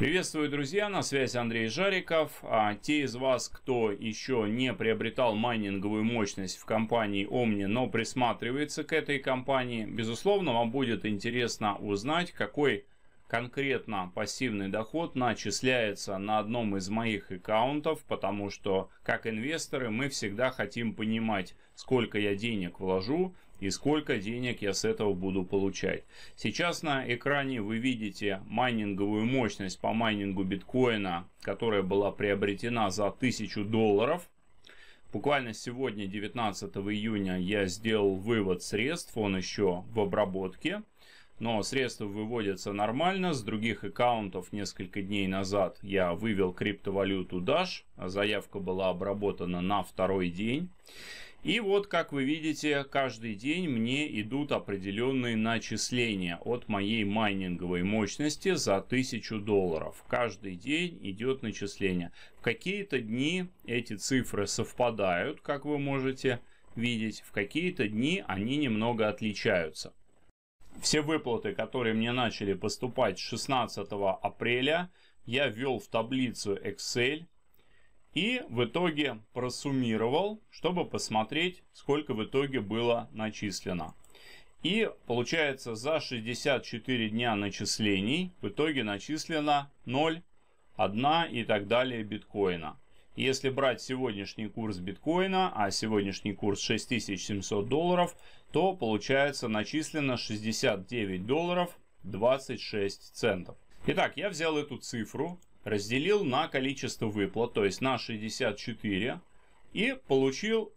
Приветствую, друзья, на связи Андрей Жариков. А те из вас, кто еще не приобретал майнинговую мощность в компании Omni, но присматривается к этой компании, безусловно, вам будет интересно узнать, какой конкретно пассивный доход начисляется на одном из моих аккаунтов, потому что как инвесторы мы всегда хотим понимать, сколько я денег вложу и сколько денег я с этого буду получать. Сейчас на экране вы видите майнинговую мощность по майнингу биткоина, которая была приобретена за 1000 долларов. Буквально сегодня, 19 июня, я сделал вывод средств, он еще в обработке но средства выводятся нормально. С других аккаунтов несколько дней назад я вывел криптовалюту Dash. А заявка была обработана на второй день. И вот, как вы видите, каждый день мне идут определенные начисления от моей майнинговой мощности за 1000 долларов. Каждый день идет начисление. В какие-то дни эти цифры совпадают, как вы можете видеть, в какие-то дни они немного отличаются все выплаты, которые мне начали поступать 16 апреля, я ввел в таблицу Excel и в итоге просуммировал, чтобы посмотреть, сколько в итоге было начислено. И получается за 64 дня начислений в итоге начислено 0, 1 и так далее биткоина. Если брать сегодняшний курс биткоина, а сегодняшний курс 6700 долларов, то получается начислено 69 долларов 26 центов. Итак, я взял эту цифру, разделил на количество выплат, то есть на 64, и получил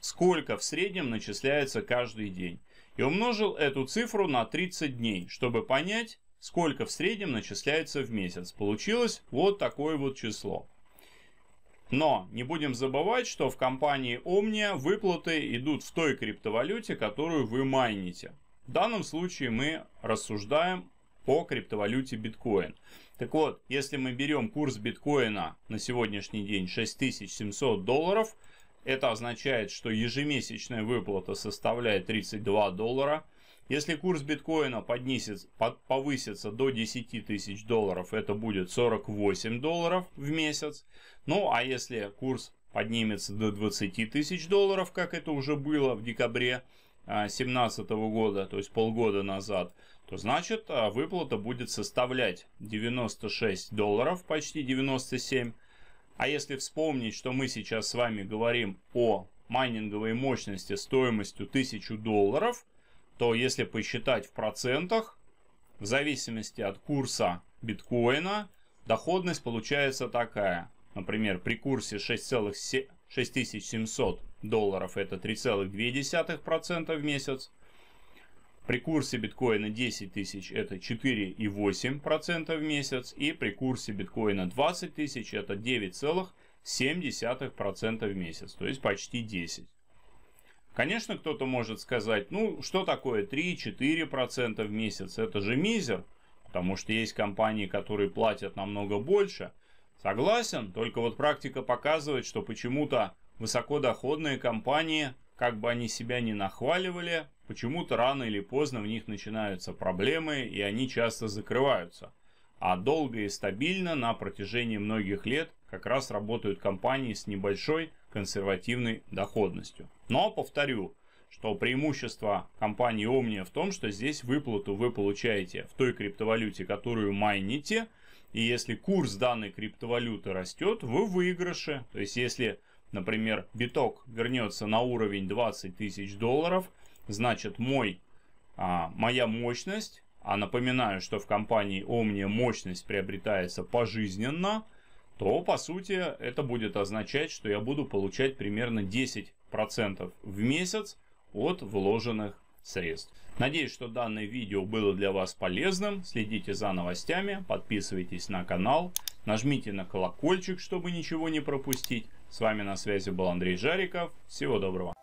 сколько в среднем начисляется каждый день. И умножил эту цифру на 30 дней, чтобы понять, сколько в среднем начисляется в месяц. Получилось вот такое вот число. Но не будем забывать, что в компании Omnia выплаты идут в той криптовалюте, которую вы майните. В данном случае мы рассуждаем по криптовалюте биткоин. Так вот, если мы берем курс биткоина на сегодняшний день 6700 долларов, это означает, что ежемесячная выплата составляет 32 доллара – если курс биткоина поднисец, повысится до 10 тысяч долларов, это будет 48 долларов в месяц. Ну а если курс поднимется до 20 тысяч долларов, как это уже было в декабре 2017 а, года, то есть полгода назад, то значит а, выплата будет составлять 96 долларов, почти 97. А если вспомнить, что мы сейчас с вами говорим о майнинговой мощности стоимостью 1000 долларов – то если посчитать в процентах, в зависимости от курса биткоина, доходность получается такая. Например, при курсе 6700 долларов это 3,2% в месяц. При курсе биткоина 10 тысяч это 4,8% в месяц. И при курсе биткоина 20 тысяч это 9,7% в месяц. То есть почти 10. Конечно, кто-то может сказать, ну, что такое 3-4% в месяц, это же мизер, потому что есть компании, которые платят намного больше. Согласен, только вот практика показывает, что почему-то высокодоходные компании, как бы они себя ни нахваливали, почему-то рано или поздно в них начинаются проблемы, и они часто закрываются. А долго и стабильно на протяжении многих лет как раз работают компании с небольшой консервативной доходностью. Но повторю, что преимущество компании Omnia в том, что здесь выплату вы получаете в той криптовалюте, которую майните, и если курс данной криптовалюты растет, вы в выигрыше. То есть если, например, биток вернется на уровень 20 тысяч долларов, значит мой, а, моя мощность, а напоминаю, что в компании Omnia мощность приобретается пожизненно – то по сути это будет означать, что я буду получать примерно 10% в месяц от вложенных средств. Надеюсь, что данное видео было для вас полезным. Следите за новостями, подписывайтесь на канал, нажмите на колокольчик, чтобы ничего не пропустить. С вами на связи был Андрей Жариков. Всего доброго.